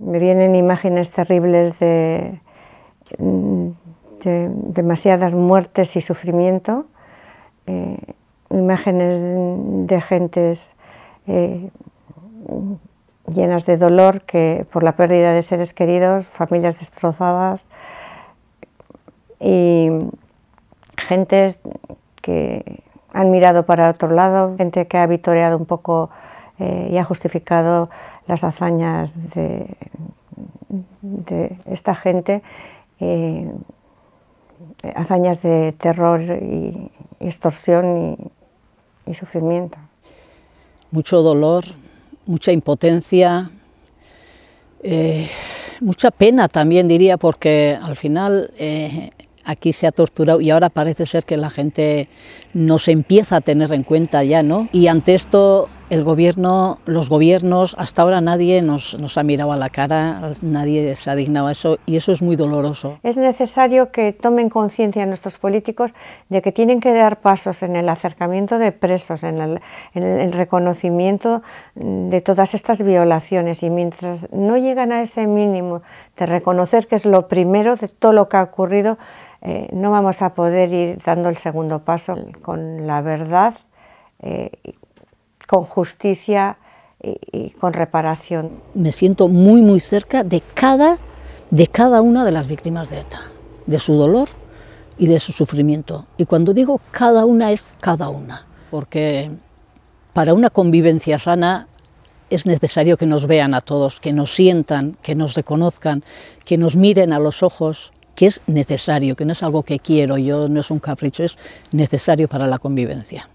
me vienen imágenes terribles de, demasiadas muertes y sufrimiento, eh, imágenes de, gentes eh, llenas de dolor que, por la pérdida de seres queridos, familias destrozadas y gentes que han mirado para otro lado, gente que ha vitoreado un poco eh, y ha justificado las hazañas de, esta gente, eh, hazañas de terror y, extorsión y, sufrimiento. Mucho dolor, mucha impotencia, eh, mucha pena también diría, porque al final aquí se ha torturado y ahora parece ser que la gente no se empieza a tener en cuenta ya, ¿no? Y ante esto el gobierno, los gobiernos, hasta ahora nadie nos, ha mirado a la cara, nadie se ha dignado a eso y eso es muy doloroso. Es necesario que tomen conciencia nuestros políticos de que tienen que dar pasos en el acercamiento de presos, en el, reconocimiento de todas estas violaciones y mientras no llegan a ese mínimo de reconocer que es lo primero de todo lo que ha ocurrido, eh, no vamos a poder ir dando el segundo paso con la verdad eh, con justicia y, con reparación. Me siento muy, muy cerca de cada, de cada una de las víctimas de ETA, de su dolor y de su sufrimiento. Y cuando digo cada una es cada una, porque para una convivencia sana es necesario que nos vean a todos, que nos sientan, que nos reconozcan, que nos miren a los ojos, que es necesario, que no es algo que quiero yo, no es un capricho, es necesario para la convivencia.